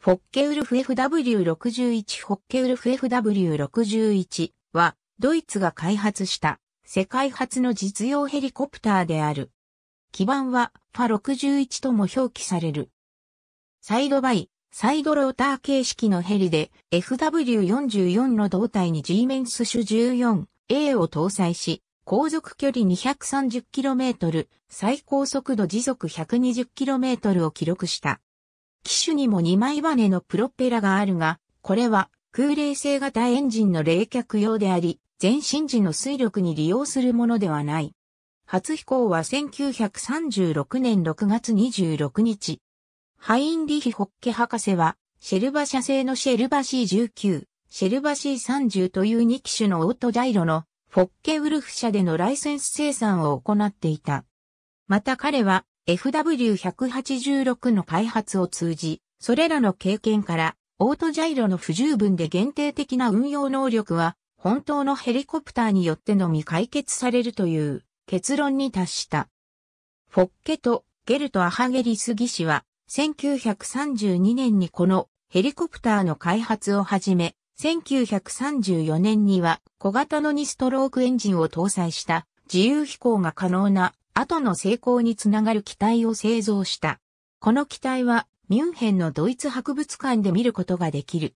フォッケウルフ FW61 フォッケウルフ FW61 はドイツが開発した世界初の実用ヘリコプターである。基板はファ61とも表記される。サイドバイ、サイドローター形式のヘリで FW44 の胴体に G メンス種 14A を搭載し、航続距離 230km、最高速度時速 120km を記録した。機種にも2枚バネのプロペラがあるが、これは空冷性型エンジンの冷却用であり、前身時の水力に利用するものではない。初飛行は1936年6月26日。ハインリヒ・ホッケ博士は、シェルバ社製のシェルバ C19、シェルバ C30 という2機種のオートジャイロのフォッケウルフ社でのライセンス生産を行っていた。また彼は FW186 の開発を通じ、それらの経験から、オートジャイロの不十分で限定的な運用能力は、本当のヘリコプターによってのみ解決されるという結論に達した。フォッケとゲルト・アハゲリス技師は、1932年にこのヘリコプターの開発を始め、1934年には小型の2ストロークエンジンを搭載した自由飛行が可能な後の成功につながる機体を製造した。この機体はミュンヘンのドイツ博物館で見ることができる。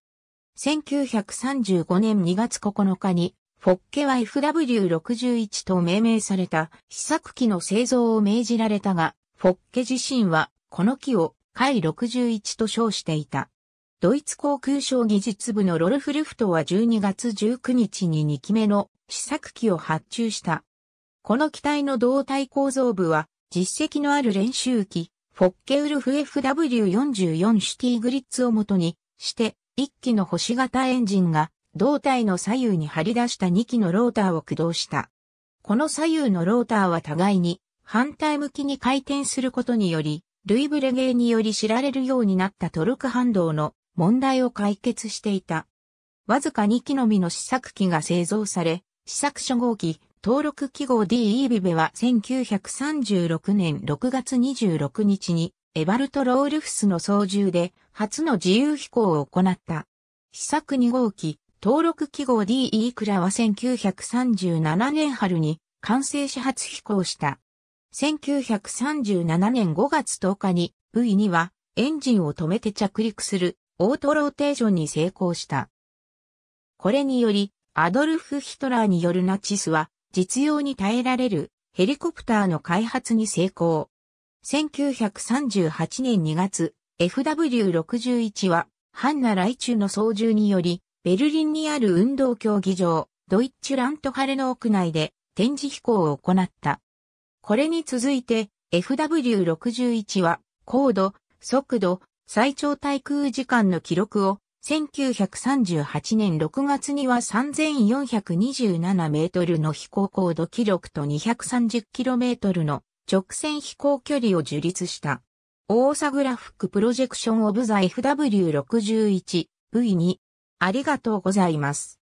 1935年2月9日にフォッケは FW61 と命名された試作機の製造を命じられたが、フォッケ自身はこの機を海61と称していた。ドイツ航空省技術部のロルフルフトは12月19日に2機目の試作機を発注した。この機体の胴体構造部は、実績のある練習機、フォッケウルフ FW44 シティグリッツをもとにして、1機の星型エンジンが胴体の左右に張り出した2機のローターを駆動した。この左右のローターは互いに反対向きに回転することにより、ルイブレゲーにより知られるようになったトルク反動の問題を解決していた。わずか2機のみの試作機が製造され、試作初号機登録記号 D イ i ビベは1936年6月26日にエバルト・ロールフスの操縦で初の自由飛行を行った。試作2号機、登録記号 D イクラは1937年春に完成始発飛行した。1937年5月10日に V2 はエンジンを止めて着陸するオートローテーションに成功した。これによりアドルフ・ヒトラーによるナチスは実用に耐えられるヘリコプターの開発に成功。1938年2月、FW61 は、ハンナ来中の操縦により、ベルリンにある運動競技場、ドイッチュラントハレの屋内で展示飛行を行った。これに続いて FW61 は高度、速度、最長対空時間の記録を1938年6月には3427メートルの飛行高度記録と230キロメートルの直線飛行距離を樹立した。大阪グラフックプロジェクションオブザ FW61V2 ありがとうございます。